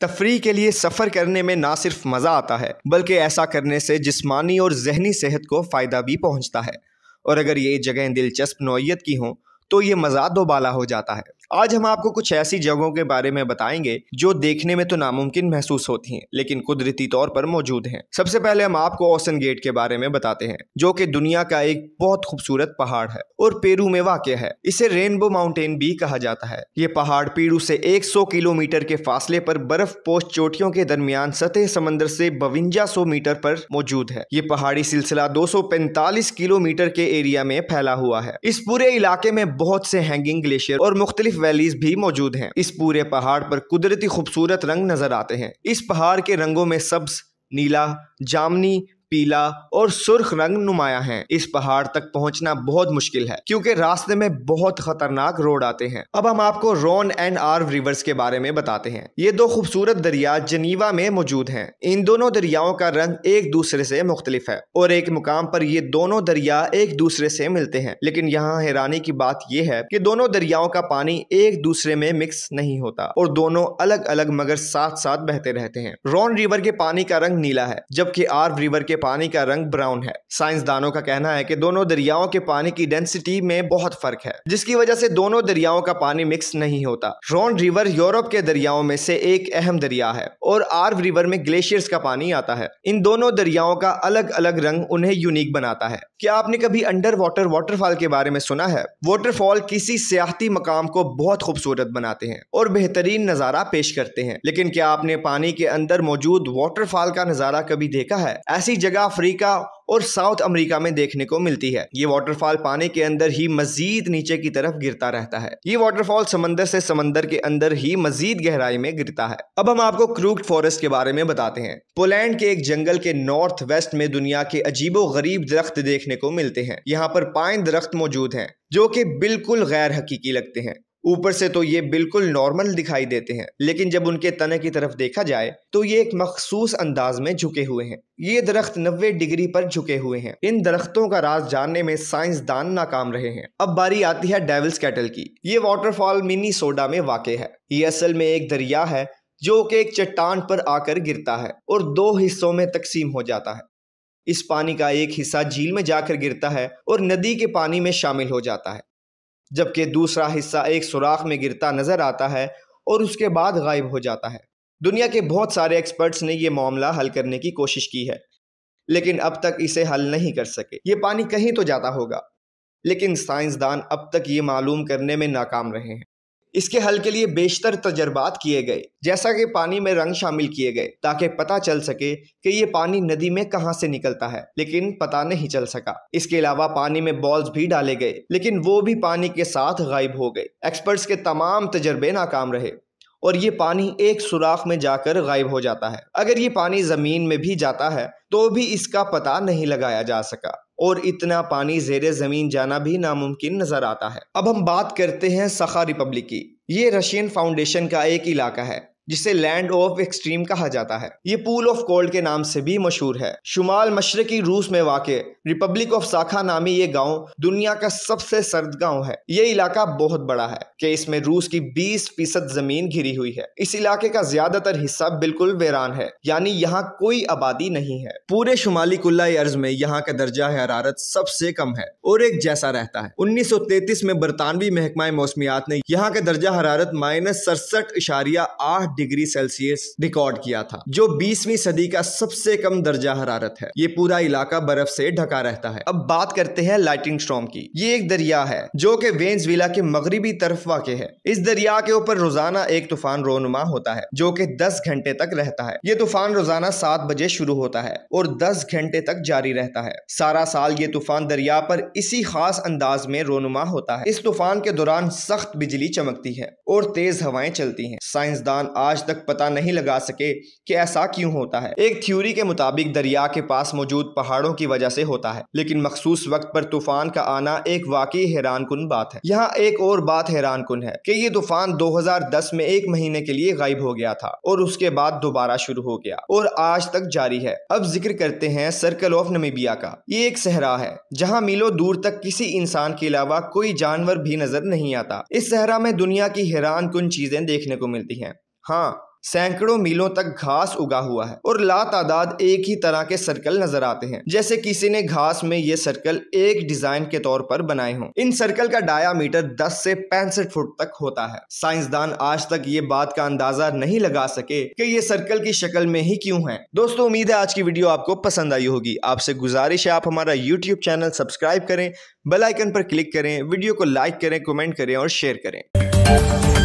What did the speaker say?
तफरी के लिए सफ़र करने में ना सिर्फ मज़ा आता है बल्कि ऐसा करने से जिस्मानी और जहनी सेहत को फ़ायदा भी पहुँचता है और अगर ये जगहें दिलचस्प नोयत की हों तो ये मज़ा दोबाला हो जाता है आज हम आपको कुछ ऐसी जगहों के बारे में बताएंगे जो देखने में तो नामुमकिन महसूस होती हैं लेकिन कुदरती तौर पर मौजूद हैं सबसे पहले हम आपको ओसन गेट के बारे में बताते हैं जो कि दुनिया का एक बहुत खूबसूरत पहाड़ है और पेरू में वाक़ है इसे रेनबो माउंटेन भी कहा जाता है ये पहाड़ पेरू से एक किलोमीटर के फासले पर बर्फ पोस्ट चोटियों के दरमियान सतह समंदर से बवंजा मीटर पर मौजूद है ये पहाड़ी सिलसिला दो किलोमीटर के एरिया में फैला हुआ है इस पूरे इलाके में बहुत से हैंगिंग ग्लेशियर और मुख्तलिफ वैलीज भी मौजूद हैं इस पूरे पहाड़ पर कुदरती खूबसूरत रंग नजर आते हैं इस पहाड़ के रंगों में सब्ज नीला जामनी पीला और सुर्ख रंग नुमाया है इस पहाड़ तक पहुंचना बहुत मुश्किल है क्योंकि रास्ते में बहुत खतरनाक रोड आते हैं अब हम आपको रोन एंड आर्व रिवर्स के बारे में बताते हैं ये दो खूबसूरत दरिया जनीवा में मौजूद हैं इन दोनों दरियाओं का रंग एक दूसरे से मुख्तलिफ है और एक मुकाम पर ये दोनों दरिया एक दूसरे से मिलते हैं लेकिन यहाँ हैरानी की बात यह है की दोनों दरियाओं का पानी एक दूसरे में मिक्स नहीं होता और दोनों अलग अलग मगर साथ साथ बहते रहते हैं रोन रिवर के पानी का रंग नीला है जबकि आर्व रिवर के पानी का रंग ब्राउन है साइंसदानों का कहना है कि दोनों दरियाओं के पानी की डेंसिटी में बहुत फर्क है जिसकी वजह से दोनों दरियाओं का पानी मिक्स नहीं होता रोन रिवर यूरोप के दरियाओं में से एक अहम दरिया है और आर्व रिवर में ग्लेशियर्स का पानी आता है इन दोनों दरियाओं का अलग अलग रंग उन्हें यूनिक बनाता है क्या आपने कभी अंडर वाटर वाटरफॉल के बारे में सुना है वाटरफॉल किसी सियाहती मकाम को बहुत खूबसूरत बनाते हैं और बेहतरीन नजारा पेश करते हैं लेकिन क्या आपने पानी के अंदर मौजूद वाटरफॉल का नजारा कभी देखा है ऐसी जगह जगह अफ्रीका और साउथ अमेरिका में देखने को मिलती है ये वाटरफॉल पानी के अंदर ही मजीद नीचे की तरफ गिरता रहता है ये वाटरफॉल समंदर से समंदर के अंदर ही मजीद गहराई में गिरता है अब हम आपको क्रूड फॉरेस्ट के बारे में बताते हैं पोलैंड के एक जंगल के नॉर्थ वेस्ट में दुनिया के अजीबो गरीब दरख्त देखने को मिलते हैं यहाँ पर पाइन दरख्त मौजूद है जो कि बिल्कुल गैर हकीकी लगते हैं ऊपर से तो ये बिल्कुल नॉर्मल दिखाई देते हैं लेकिन जब उनके तने की तरफ देखा जाए तो ये एक मखसूस अंदाज में झुके हुए हैं ये दरख्त 90 डिग्री पर झुके हुए हैं इन दरख्तों का राज जानने में साइंसदान नाकाम रहे हैं अब बारी आती है डेविल्स कैटल की ये वाटरफॉल मिनी सोडा में वाक़ है ये असल में एक दरिया है जो कि एक चट्टान पर आकर गिरता है और दो हिस्सों में तकसीम हो जाता है इस पानी का एक हिस्सा झील में जाकर गिरता है और नदी के पानी में शामिल हो जाता है जबकि दूसरा हिस्सा एक सुराख में गिरता नज़र आता है और उसके बाद गायब हो जाता है दुनिया के बहुत सारे एक्सपर्ट्स ने यह मामला हल करने की कोशिश की है लेकिन अब तक इसे हल नहीं कर सके ये पानी कहीं तो जाता होगा लेकिन साइंसदान अब तक ये मालूम करने में नाकाम रहे हैं इसके हल के लिए बेशतर तजर्बात किए गए जैसा कि पानी में रंग शामिल किए गए ताकि पता चल सके कि ये पानी नदी में कहां से निकलता है लेकिन पता नहीं चल सका इसके अलावा पानी में बॉल्स भी डाले गए लेकिन वो भी पानी के साथ गायब हो गए एक्सपर्ट्स के तमाम तजर्बे नाकाम रहे और ये पानी एक सुराख में जाकर गायब हो जाता है अगर ये पानी ज़मीन में भी जाता है तो भी इसका पता नहीं लगाया जा सका और इतना पानी जेर ज़मीन जाना भी नामुमकिन नज़र आता है अब हम बात करते हैं सखा रिपब्लिक की ये रशियन फाउंडेशन का एक इलाका है जिसे लैंड ऑफ एक्सट्रीम कहा जाता है ये पूल ऑफ कोल्ड के नाम से भी मशहूर है शुमाल मशरकी रूस में वाक़ रिपब्लिक ऑफ साखा नामी ये गाँव दुनिया का सबसे सर्द गाँव है ये इलाका बहुत बड़ा है कि इसमें रूस की बीस फीसद जमीन घिरी हुई है इस इलाके का ज्यादातर हिस्सा बिल्कुल वेरान है यानी यहाँ कोई आबादी नहीं है पूरे शुमाली कुल्ला अर्ज में यहाँ का दर्जा हरारत सबसे कम है और एक जैसा रहता है तैतीस में बरतानवी महकमा मौसमियात ने यहाँ का दर्जा हरारत माइनस सड़सठ इशारिया आठ डिग्री सेल्सियस रिकॉर्ड किया था जो बीसवीं सदी का सबसे कम दर्जा हरारत है ये पूरा इलाका बर्फ से ढका रहता है अब बात करते हैं लाइटिंग स्ट्रॉम की ये एक दरिया है जो कि वेंसविला के मगरबी तरफ वाक़ है इस दरिया के ऊपर रोजाना एक तूफान रोनुमा होता है जो की दस घंटे तक रहता है ये तूफान रोजाना सात बजे शुरू होता है और दस घंटे तक जारी रहता है सारा साल ये तूफान दरिया पर इसी खास अंदाज में रोनुमा होता है इस तूफान के दौरान सख्त बिजली चमकती है और तेज हवाएं चलती है साइंसदान आज तक पता नहीं लगा सके कि ऐसा क्यों होता है एक थ्योरी के मुताबिक दरिया के पास मौजूद पहाड़ों की वजह से होता है लेकिन मखसूस वक्त पर तूफान का आना एक वाकई हैरान कन बात है यहाँ एक और बात हैरान कन है की ये तूफान दो में एक महीने के लिए गायब हो गया था और उसके बाद दोबारा शुरू हो गया और आज तक जारी है अब जिक्र करते हैं सर्कल ऑफ नमीबिया का ये एक सहरा है जहाँ मीलों दूर तक किसी इंसान के अलावा कोई जानवर भी नजर नहीं आता इस सहरा में दुनिया की हैरान कन चीजें देखने को मिलती हैं हाँ सैकड़ों मीलों तक घास उगा हुआ है और ला तादाद एक ही तरह के सर्कल नजर आते हैं जैसे किसी ने घास में ये सर्कल एक डिजाइन के तौर पर बनाए हों इन सर्कल का डायामीटर 10 से पैंसठ फुट तक होता है साइंसदान आज तक ये बात का अंदाजा नहीं लगा सके कि ये सर्कल की शक्ल में ही क्यूँ है दोस्तों उम्मीद है आज की वीडियो आपको पसंद आई होगी आपसे गुजारिश है आप हमारा यूट्यूब चैनल सब्सक्राइब करें बेलाइकन पर क्लिक करें वीडियो को लाइक करें कॉमेंट करें और शेयर करें